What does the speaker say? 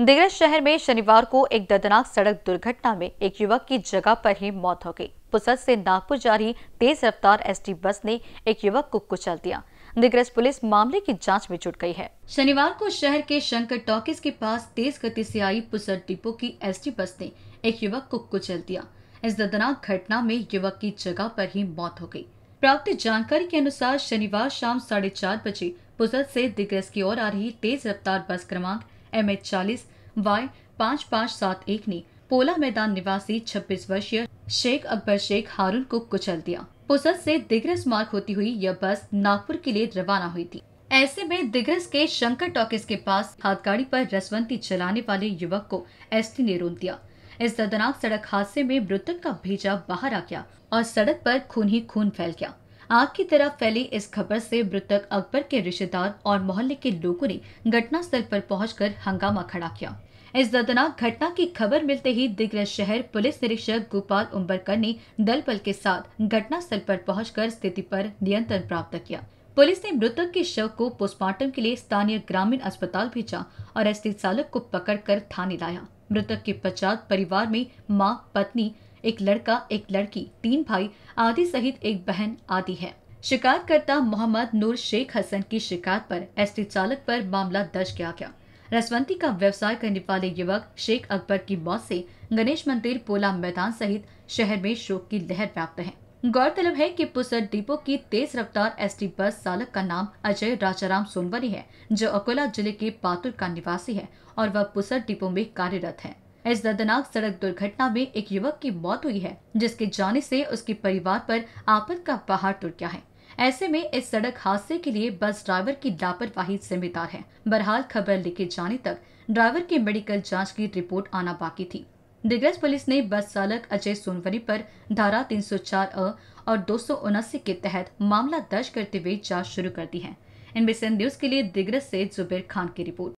दिग्रज शहर में शनिवार को एक दर्दनाक सड़क दुर्घटना में एक युवक की जगह पर ही मौत हो गई पुसद से नागपुर जा रही तेज रफ्तार एसटी बस ने एक युवक को कुचल दिया दिग्रज पुलिस मामले की जांच में जुट गई है शनिवार को शहर के शंकर टॉकिस के पास तेज गति से आई पुसद डिपो की एसटी बस ने एक युवक को कुचल दिया इस दर्दनाक घटना में युवक की जगह पर ही मौत हो गयी प्राप्त जानकारी के अनुसार शनिवार शाम साढ़े चार बजे पुसद से दिग्रज की ओर आ रही तेज रफ्तार बस क्रमांक एम एच चालीस वाई पाँच पाँच सात एक ने पोला मैदान निवासी 26 वर्षीय शेख अकबर शेख हारून को कुचल दिया पुसद से दिग्रस मार्ग होती हुई यह बस नागपुर के लिए रवाना हुई थी ऐसे में दिग्रस के शंकर टॉकिस के पास हाथगाड़ी पर रसवंती चलाने वाले युवक को एस ने रोन दिया इस दर्दनाक सड़क हादसे में मृतक का भेजा बाहर आ गया और सड़क पर खून ही खून फैल गया आग की तरफ फैली इस खबर से मृतक अकबर के रिश्तेदार और मोहल्ले के लोगों ने घटना स्थल पर पहुंचकर हंगामा खड़ा किया इस दर्दनाक घटना की खबर मिलते ही दिग्र शहर पुलिस निरीक्षक गोपाल उम्बरकर ने दल बल के साथ घटना स्थल पर पहुंचकर स्थिति पर नियंत्रण प्राप्त किया पुलिस ने मृतक के शव को पोस्टमार्टम के लिए स्थानीय ग्रामीण अस्पताल भेजा और एस चालक को पकड़कर थाने लाया मृतक के पश्चात परिवार में माँ पत्नी एक लड़का एक लड़की तीन भाई आदि सहित एक बहन आदि है शिकायतकर्ता मोहम्मद नूर शेख हसन की शिकायत पर एस चालक पर मामला दर्ज किया गया रसवंती का व्यवसाय करने वाले युवक शेख अकबर की मौत से गणेश मंदिर पोला मैदान सहित शहर में शोक की लहर व्याप्त है गौरतलब है कि पुसर डिपो की तेज रफ्तार एस बस चालक का नाम अजय राजाराम सोनवरी है जो अकोला जिले के पातुर का निवासी है और वह पुसर डिपो में कार्यरत है इस दर्दनाक सड़क दुर्घटना में एक युवक की मौत हुई है जिसके जाने से उसके परिवार पर आपद का पहाड़ टूट गया है ऐसे में इस सड़क हादसे के लिए बस ड्राइवर की लापरवाही जिम्मेदार है बहरहाल खबर लिखे जाने तक ड्राइवर की मेडिकल जांच की रिपोर्ट आना बाकी थी दिग्रज पुलिस ने बस चालक अजय सोनवरी पर धारा तीन अ और दो के तहत मामला दर्ज करते हुए जांच शुरू कर दी है इनबीसीएन न्यूज के लिए दिग्रज से जुबेर खान की रिपोर्ट